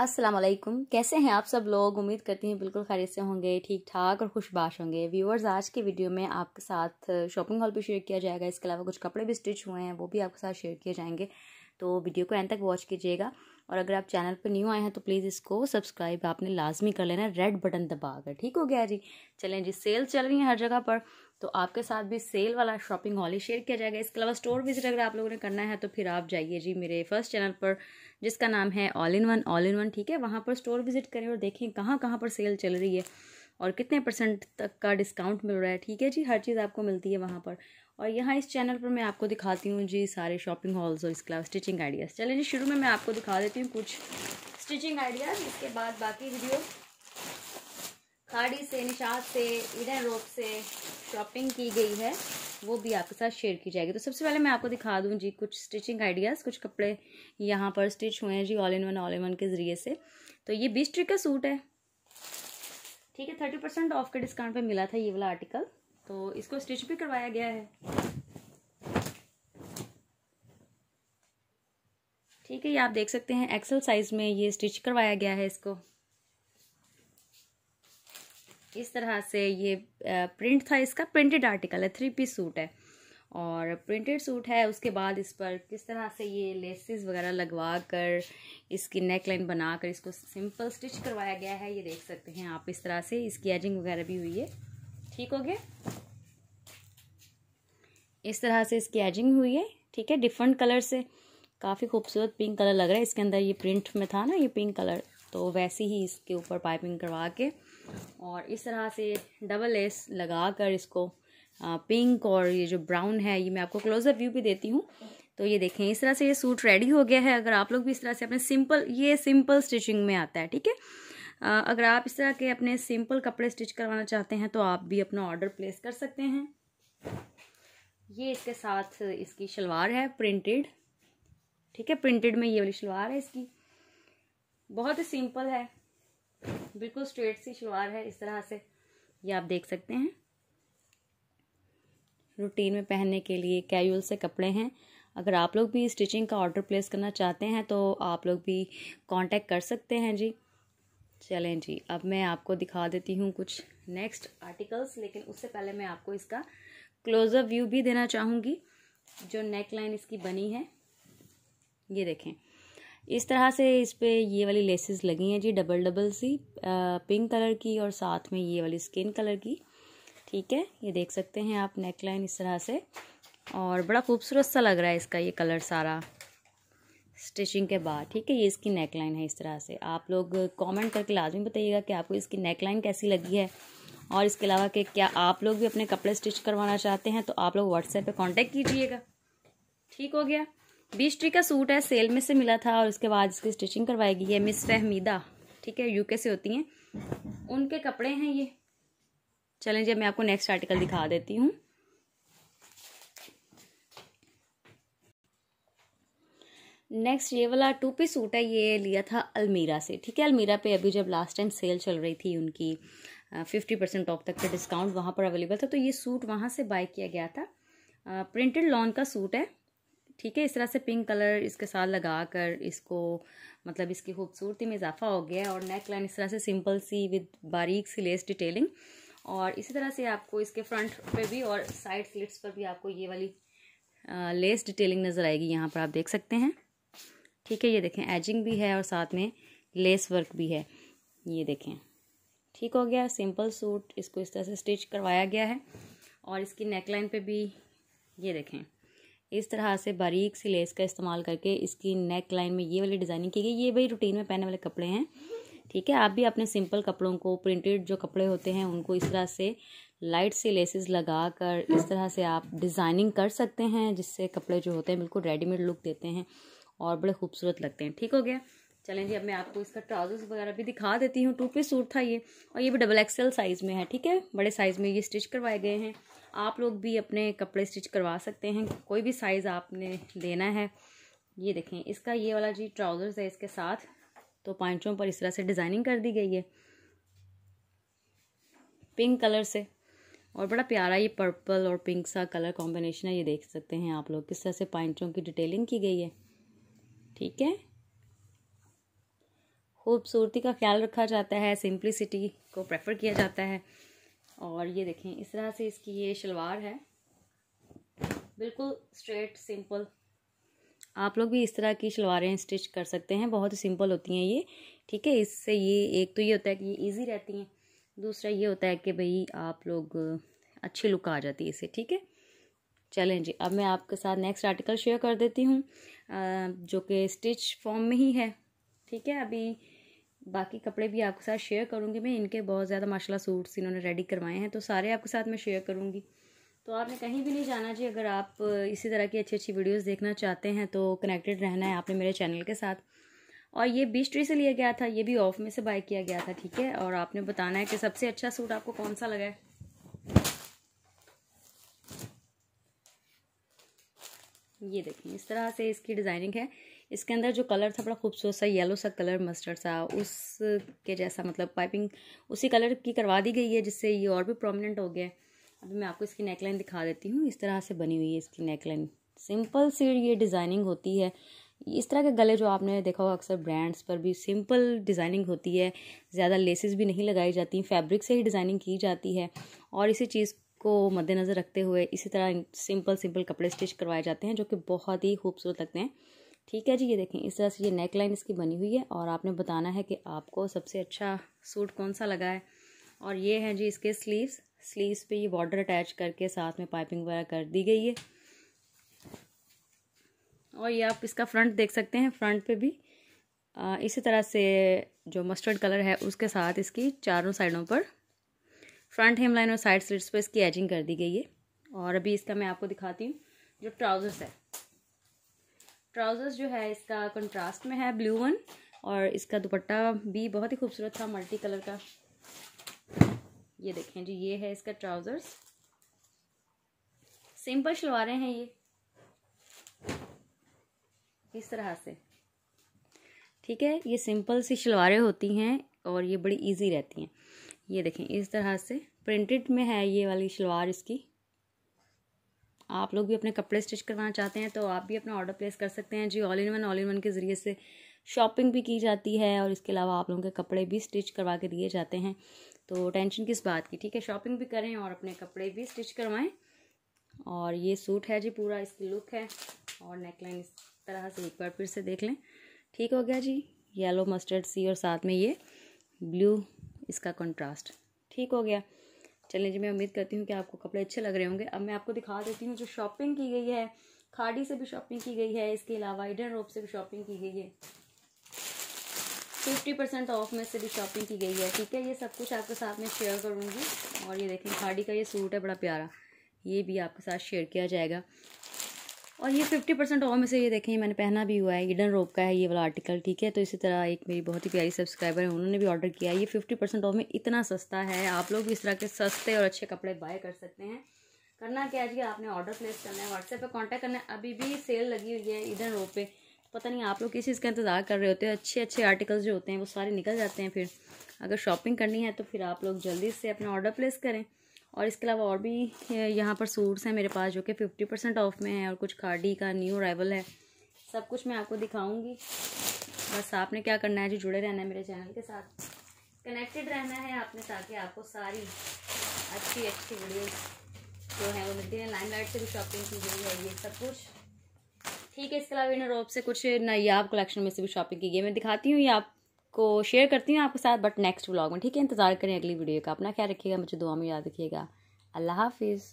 अस्सलाम वालेकुम कैसे हैं आप सब लोग उम्मीद करती हैं बिल्कुल खैर से होंगे ठीक ठाक और खुशबाश होंगे व्यूअर्स आज के वीडियो में आपके साथ शॉपिंग हॉल पे शेयर किया जाएगा इसके अलावा कुछ कपड़े भी स्टिच हुए हैं वो भी आपके साथ शेयर किए जाएंगे तो वीडियो को एंड तक वॉच कीजिएगा और अगर आप चैनल पर न्यू आए हैं तो प्लीज़ इसको सब्सक्राइब आपने लाजमी कर लेना रेड बटन दबा कर ठीक हो गया जी चलें जी सेल चल रही है हर जगह पर तो आपके साथ भी सेल वाला शॉपिंग हॉल ही शेयर किया जाएगा इसके अलावा स्टोर विजिट अगर आप लोगों ने करना है तो फिर आप जाइए जी मेरे फर्स्ट चैनल पर जिसका नाम है all in one all in one ठीक है वहाँ पर स्टोर विजिट करें और देखें कहाँ कहाँ पर सेल चल रही है और कितने परसेंट तक का डिस्काउंट मिल रहा है ठीक है जी हर चीज़ आपको मिलती है वहाँ पर और यहाँ इस चैनल पर मैं आपको दिखाती हूँ जी सारे शॉपिंग हॉल्स और इसके अलावा स्टिचिंग आइडियाज़ चलिए जी शुरू में मैं आपको दिखा देती हूँ कुछ स्टिचिंग आइडियाज़ इसके बाद बाकी वीडियो साड़ी से निशात से इधर रोप से शॉपिंग की गई है वो भी आपके साथ शेयर की जाएगी तो सबसे पहले मैं आपको दिखा दूँ जी कुछ स्टिचिंग आइडियाज़ कुछ कपड़े यहाँ पर स्टिच हुए हैं जी all in one all in one के ज़रिए से तो ये बीस ट्रिक का सूट है ठीक है थर्टी परसेंट ऑफ के डिस्काउंट पे मिला था ये वाला आर्टिकल तो इसको स्टिच भी करवाया गया है ठीक है ये आप देख सकते हैं एक्सल साइज में ये स्टिच करवाया गया है इसको इस तरह से ये प्रिंट था इसका प्रिंटेड आर्टिकल है थ्री पीस सूट है और प्रिंटेड सूट है उसके बाद इस पर किस तरह से ये लेसेस वगैरह लगवा कर इसकी नेक लाइन बना कर इसको सिंपल स्टिच करवाया गया है ये देख सकते हैं आप इस तरह से इसकी एजिंग वगैरह भी हुई है ठीक हो गया इस तरह से इसकी एजिंग हुई है ठीक है डिफरेंट कलर से काफ़ी खूबसूरत पिंक कलर लग रहा है इसके अंदर ये प्रिंट में था ना ये पिंक कलर तो वैसे ही इसके ऊपर पाइपिंग करवा के और इस तरह से डबल एस लगा कर इसको पिंक और ये जो ब्राउन है ये मैं आपको क्लोजअप व्यू भी देती हूँ तो ये देखें इस तरह से ये सूट रेडी हो गया है अगर आप लोग भी इस तरह से अपने सिंपल ये सिंपल स्टिचिंग में आता है ठीक है अगर आप इस तरह के अपने सिंपल कपड़े स्टिच करवाना चाहते हैं तो आप भी अपना ऑर्डर प्लेस कर सकते हैं ये इसके साथ इसकी शलवार है प्रिंटेड ठीक है प्रिंटेड में ये वाली शलवार है इसकी बहुत ही सिंपल है बिल्कुल स्ट्रेट सी शलवार है इस तरह से ये आप देख सकते हैं रूटीन में पहनने के लिए कैजुअल से कपड़े हैं अगर आप लोग भी स्टिचिंग का ऑर्डर प्लेस करना चाहते हैं तो आप लोग भी कांटेक्ट कर सकते हैं जी चलें जी अब मैं आपको दिखा देती हूँ कुछ नेक्स्ट आर्टिकल्स लेकिन उससे पहले मैं आपको इसका क्लोजअप व्यू भी देना चाहूँगी जो नेक लाइन इसकी बनी है ये देखें इस तरह से इस पर ये वाली लेसेस लगी हैं जी डबल डबल सी पिंक कलर की और साथ में ये वाली स्किन कलर की ठीक है ये देख सकते हैं आप नेक लाइन इस तरह से और बड़ा खूबसूरत सा लग रहा है इसका ये कलर सारा स्टिचिंग के बाद ठीक है ये इसकी नेक लाइन है इस तरह से आप लोग कमेंट करके लाजमी बताइएगा कि आपको इसकी नेक लाइन कैसी लगी है और इसके अलावा कि क्या आप लोग भी अपने कपड़े स्टिच करवाना चाहते हैं तो आप लोग व्हाट्सएप पे कांटेक्ट कीजिएगा ठीक हो गया बीस ट्री का सूट है सेल में से मिला था और उसके बाद इसकी स्टिचिंग करवाई गई है मिस फहमीदा ठीक है यूके से होती हैं उनके कपड़े हैं ये चलें जब मैं आपको नेक्स्ट आर्टिकल दिखा देती हूँ नेक्स्ट ये वाला टू पीस सूट है ये लिया था अलमीरा से ठीक है अलमीरा पे अभी जब लास्ट टाइम सेल चल रही थी उनकी फिफ्टी परसेंट ऑफ तक का डिस्काउंट वहाँ पर अवेलेबल था तो ये सूट वहाँ से बाय किया गया था प्रिंटेड लॉन का सूट है ठीक है इस तरह से पिंक कलर इसके साथ लगा कर इसको मतलब इसकी खूबसूरती में इजाफा हो गया और नेक लाइन इस तरह से सिंपल सी विद बारीक सी लेस डिटेलिंग और इसी तरह से आपको इसके फ्रंट पे भी और साइड स्लिट्स पर भी आपको ये वाली लेस डिटेलिंग नज़र आएगी यहाँ पर आप देख सकते हैं ठीक है ये देखें एजिंग भी है और साथ में लेस वर्क भी है ये देखें ठीक हो गया सिंपल सूट इसको इस तरह से स्टिच करवाया गया है और इसकी नेकलाइन पे भी ये देखें इस तरह से बारीक सी लेस का इस्तेमाल करके इसकी नेक लाइन में ये वाली डिज़ाइनिंग की गई ये भाई रूटीन में पहने वाले कपड़े हैं ठीक है आप भी अपने सिंपल कपड़ों को प्रिंटेड जो कपड़े होते हैं उनको इस तरह से लाइट सी लेसेस लगा कर इस तरह से आप डिज़ाइनिंग कर सकते हैं जिससे कपड़े जो होते हैं बिल्कुल रेडीमेड लुक देते हैं और बड़े खूबसूरत लगते हैं ठीक हो गया चलें जी अब मैं आपको इसका ट्राउजर्स वगैरह भी दिखा देती हूँ टू पीस सूट था ये और ये भी डबल एक्सेल साइज़ में है ठीक है बड़े साइज़ में ये स्टिच करवाए गए हैं आप लोग भी अपने कपड़े स्टिच करवा सकते हैं कोई भी साइज़ आपने लेना है ये देखें इसका ये वाला जी ट्राउज़र्स है इसके साथ तो पॉइंटों पर इस तरह से डिज़ाइनिंग कर दी गई है पिंक कलर से और बड़ा प्यारा ये पर्पल और पिंक सा कलर कॉम्बिनेशन है ये देख सकते हैं आप लोग किस तरह से पॉइंटों की डिटेलिंग की गई है ठीक है खूबसूरती का ख्याल रखा जाता है सिंप्लिसिटी को प्रेफर किया जाता है और ये देखें इस तरह से इसकी ये शलवार है बिल्कुल स्ट्रेट सिंपल आप लोग भी इस तरह की शलवारें स्टिच कर सकते हैं बहुत ही सिंपल होती हैं ये ठीक है इससे ये एक तो ये होता है कि ये ईजी रहती हैं दूसरा ये होता है कि भाई आप लोग अच्छी लुक आ जाती है इसे ठीक है चलें जी अब मैं आपके साथ नेक्स्ट आर्टिकल शेयर कर देती हूँ जो कि स्टिच फॉर्म में ही है ठीक है अभी बाकी कपड़े भी आपके साथ शेयर करूँगी मैं इनके बहुत ज़्यादा माशाल्लाह सूट्स इन्होंने रेडी करवाए हैं तो सारे आपके साथ मैं शेयर करूँगी तो आपने कहीं भी नहीं जाना जी अगर आप इसी तरह की अच्छी अच्छी वीडियोज़ देखना चाहते हैं तो कनेक्टेड रहना है आपने मेरे चैनल के साथ और ये बीस ट्री से लिया गया था ये भी ऑफ में से बाय किया गया था ठीक है और आपने बताना है कि सबसे अच्छा सूट आपको कौन सा लगा है ये देखें इस तरह से इसकी डिज़ाइनिंग है इसके अंदर जो कलर था बड़ा खूबसूरत सा येलो सा कलर मस्टर्ड सा उस के जैसा मतलब पाइपिंग उसी कलर की करवा दी गई है जिससे ये और भी प्रोमिनेंट हो गया है अभी मैं आपको इसकी नेकलाइन दिखा देती हूँ इस तरह से बनी हुई है इसकी नेकलाइन सिंपल सी ये डिज़ाइनिंग होती है इस तरह के गले जो आपने देखा होगा अक्सर ब्रांड्स पर भी सिंपल डिज़ाइनिंग होती है ज़्यादा लेसेस भी नहीं लगाई जाती फैब्रिक से ही डिज़ाइनिंग की जाती है और इसी चीज़ को मद्देनज़र रखते हुए इसी तरह सिंपल सिंपल कपड़े स्टिच करवाए जाते हैं जो कि बहुत ही खूबसूरत लगते हैं ठीक है जी ये देखें इस तरह से ये नेक लाइन इसकी बनी हुई है और आपने बताना है कि आपको सबसे अच्छा सूट कौन सा लगा है और ये है जी इसके स्लीव्स स्लीव्स पे ये बॉर्डर अटैच करके साथ में पाइपिंग वगैरह कर दी गई है और ये आप इसका फ्रंट देख सकते हैं फ्रंट पे भी इसी तरह से जो मस्टर्ड कलर है उसके साथ इसकी चारों साइडों पर फ्रंट हेमलाइन और साइड स्लिट्स पर इसकी एजिंग कर दी गई है और अभी इसका मैं आपको दिखाती हूँ जो ट्राउज़र्स है ट्राउज़र्स जो है इसका कंट्रास्ट में है ब्लू वन और इसका दुपट्टा भी बहुत ही खूबसूरत था मल्टी कलर का ये देखें जी ये है इसका ट्राउज़र्स सिंपल शलवारें हैं ये इस तरह से ठीक है ये सिंपल सी शलवारें होती हैं और ये बड़ी इजी रहती हैं ये देखें इस तरह से प्रिंटेड में है ये वाली शलवार इसकी आप लोग भी अपने कपड़े स्टिच करवाना चाहते हैं तो आप भी अपना ऑर्डर प्लेस कर सकते हैं जी all in one all in one के ज़रिए से शॉपिंग भी की जाती है और इसके अलावा आप लोगों के कपड़े भी स्टिच करवा के दिए जाते हैं तो टेंशन किस बात की ठीक है शॉपिंग भी करें और अपने कपड़े भी स्टिच करवाएं और ये सूट है जी पूरा इसकी लुक है और नेकलाइन इस तरह से एक बार फिर से देख लें ठीक हो गया जी येलो मस्टर्ड सी और साथ में ये ब्लू इसका कंट्रास्ट ठीक हो गया चलें जी मैं उम्मीद करती हूँ कि आपको कपड़े अच्छे लग रहे होंगे अब मैं आपको दिखा देती हूँ जो शॉपिंग की गई है खाड़ी से भी शॉपिंग की गई है इसके अलावा इडन रोप से भी शॉपिंग की गई है फिफ्टी परसेंट ऑफ में से भी शॉपिंग की गई है ठीक है ये सब कुछ आपके साथ में शेयर करूँगी और ये देखें खाड़ी का ये सूट है बड़ा प्यारा ये भी आपके साथ शेयर किया जाएगा और ये फिफ्टी परसेंट और में से ये देखें मैंने पहना भी हुआ है ईडन रोप का है ये वाला आर्टिकल ठीक है तो इसी तरह एक मेरी बहुत ही प्यारी सब्सक्राइबर है उन्होंने भी ऑर्डर किया है ये फिफ्टी परसेंट और में इतना सस्ता है आप लोग भी इस तरह के सस्ते और अच्छे कपड़े बाय कर सकते हैं करना क्या है जी आपने ऑर्डर प्लेस करना है व्हाट्सएप पर कॉन्टैक्ट करना है अभी भी सेल लगी हुई है ईडन रोप पे पता नहीं आप लोग किस चीज़ का इंतज़ार कर रहे होते हैं अच्छे अच्छे आर्टिकल्स जो होते हैं वो सारे निकल जाते हैं फिर अगर शॉपिंग करनी है तो फिर आप लोग जल्दी से अपना ऑर्डर प्लेस करें और इसके अलावा और भी यहाँ पर सूट्स हैं मेरे पास जो कि फिफ्टी परसेंट ऑफ में है और कुछ खाडी का न्यू अराइवल है सब कुछ मैं आपको दिखाऊंगी बस आपने क्या करना है जो जुड़े रहना है मेरे चैनल के साथ कनेक्टेड रहना है आपने ताकि आपको सारी अच्छी अच्छी वीडियो जो है वो मिलती है लाइन लाइट से भी शॉपिंग की गई है ये सब कुछ ठीक है इसके अलावा इन्हें रोप से कुछ नायाब कलेक्शन में से भी शॉपिंग की गई है मैं दिखाती हूँ ये आप को शेयर करती हूँ आपके साथ बट नेक्स्ट व्लॉग में ठीक है इंतज़ार करें अगली वीडियो का अपना ख्याल रखिएगा मुझे दुआ में याद रखिएगा अल्लाह हाफिज़